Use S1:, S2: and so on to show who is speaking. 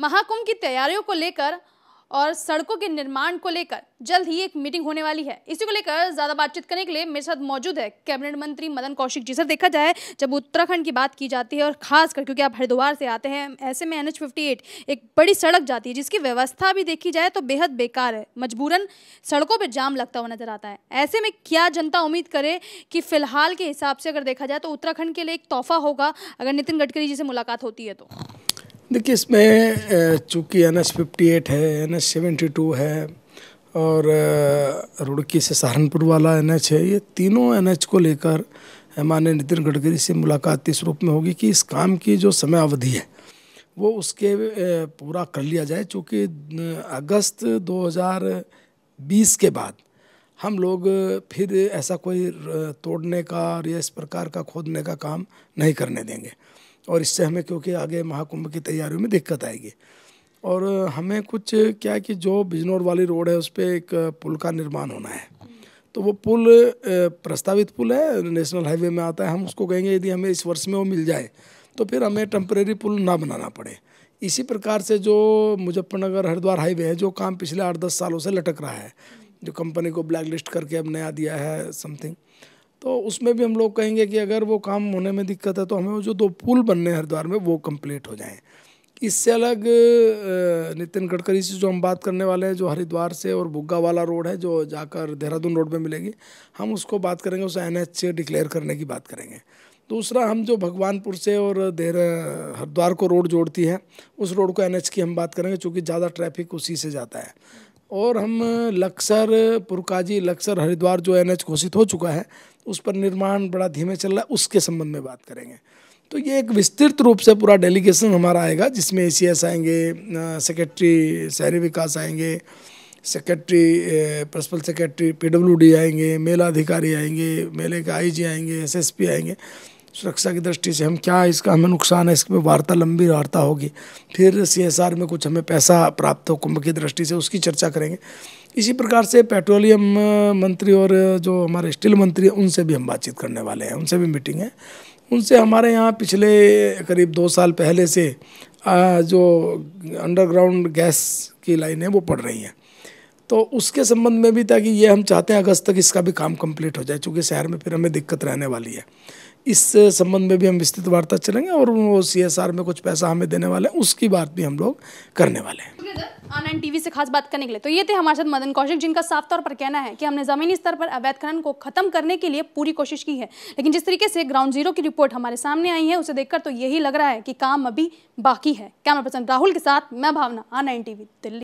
S1: महाकुंभ की तैयारियों को लेकर और सड़कों के निर्माण को लेकर जल्द ही एक मीटिंग होने वाली है इसी को लेकर ज्यादा बातचीत करने के लिए मेरे साथ मौजूद है कैबिनेट मंत्री मदन कौशिक जी सर देखा जाए जब उत्तराखंड की बात की जाती है और खास कर क्योंकि आप हरिद्वार से आते हैं ऐसे में एन एच एक बड़ी सड़क जाती है जिसकी व्यवस्था भी देखी जाए तो बेहद बेकार है मजबूरन सड़कों पर जाम लगता हुआ नजर आता है ऐसे में क्या जनता उम्मीद करे कि फिलहाल के हिसाब से अगर देखा जाए तो उत्तराखंड के लिए एक तोहफा होगा अगर नितिन गडकरी जी से मुलाकात होती है तो
S2: देखिए इसमें चूँकि एन एच फिफ्टी एट है एन एच सेवेंटी टू है और रुड़की से सहारनपुर वाला एन एच है ये तीनों एन एच को लेकर माननीय नितिन गडकरी से मुलाकात इस रूप में होगी कि इस काम की जो समय अवधि है वो उसके पूरा कर लिया जाए चूँकि अगस्त 2020 के बाद हम लोग फिर ऐसा कोई तोड़ने का और या इस प्रकार का खोदने का काम नहीं करने देंगे और इससे हमें क्योंकि आगे महाकुंभ की तैयारियों में दिक्कत आएगी और हमें कुछ क्या है कि जो बिजनौर वाली रोड है उस पर एक पुल का निर्माण होना है तो वो पुल प्रस्तावित पुल है नेशनल हाईवे में आता है हम उसको कहेंगे यदि हमें इस वर्ष में वो मिल जाए तो फिर हमें टेम्परेरी पुल ना बनाना पड़े इसी प्रकार से जो मुजफ्फरनगर हरिद्वार हाईवे है जो काम पिछले आठ दस सालों से लटक रहा है जो कंपनी को ब्लैक लिस्ट करके अब नया दिया है समथिंग तो उसमें भी हम लोग कहेंगे कि अगर वो काम होने में दिक्कत है तो हमें वो जो दो पुल बनने हरिद्वार में वो कंप्लीट हो जाएँ इससे अलग नितिन गडकरी से जो हम बात करने वाले हैं जो हरिद्वार से और बुग्गा वाला रोड है जो जाकर देहरादून रोड पे मिलेगी हम उसको बात करेंगे उसे एन एच डिक्लेयर करने की बात करेंगे दूसरा हम जो भगवानपुर से और देर हरिद्वार को रोड जोड़ती है उस रोड को एन की हम बात करेंगे चूँकि ज़्यादा ट्रैफिक उसी से जाता है और हम लक्सर पुरकाजी लक्सर हरिद्वार जो एन घोषित हो चुका है उस पर निर्माण बड़ा धीमे चल रहा है उसके संबंध में बात करेंगे तो ये एक विस्तृत रूप से पूरा डेलीगेशन हमारा आएगा जिसमें ए आएंगे सेक्रेटरी शहरी विकास आएंगे सेक्रेटरी प्रिंसिपल सेक्रेटरी पीडब्ल्यूडी आएंगे मेला अधिकारी आएंगे मेले के आईजी आएंगे एसएसपी आएंगे सुरक्षा की दृष्टि से हम क्या इसका हमें नुकसान है इस पर वार्ता लंबी वार्ता होगी फिर सी में कुछ हमें पैसा प्राप्त हो कुंभ की दृष्टि से उसकी चर्चा करेंगे इसी प्रकार से पेट्रोलियम मंत्री और जो हमारे स्टील मंत्री हैं उनसे भी हम बातचीत करने वाले हैं उनसे भी मीटिंग है उनसे हमारे यहाँ पिछले करीब दो साल पहले से जो अंडरग्राउंड गैस की लाइन है वो पड़ रही हैं तो उसके संबंध में भी ताकि ये हम चाहते हैं अगस्त तक इसका भी काम कंप्लीट हो जाए चूँकि शहर में फिर हमें दिक्कत रहने वाली है इस संबंध में भी हम विस्तृत वार्ता चलेंगे और वो सी में कुछ पैसा हमें देने वाले हैं उसकी बात भी हम लोग
S1: करने वाले हैं ऑनलाइन टीवी से खास बात करने के लिए तो ये थे हमारे साथ मदन कौशिक जिनका साफ तौर पर कहना है कि हमने जमीनी स्तर पर अवैध खनन को खत्म करने के लिए पूरी कोशिश की है लेकिन जिस तरीके से ग्राउंड जीरो की रिपोर्ट हमारे सामने आई है उसे देखकर तो यही लग रहा है कि काम अभी बाकी है कैमरा पर्सन राहुल के साथ मैं भावना ऑनलाइन टीवी दिल्ली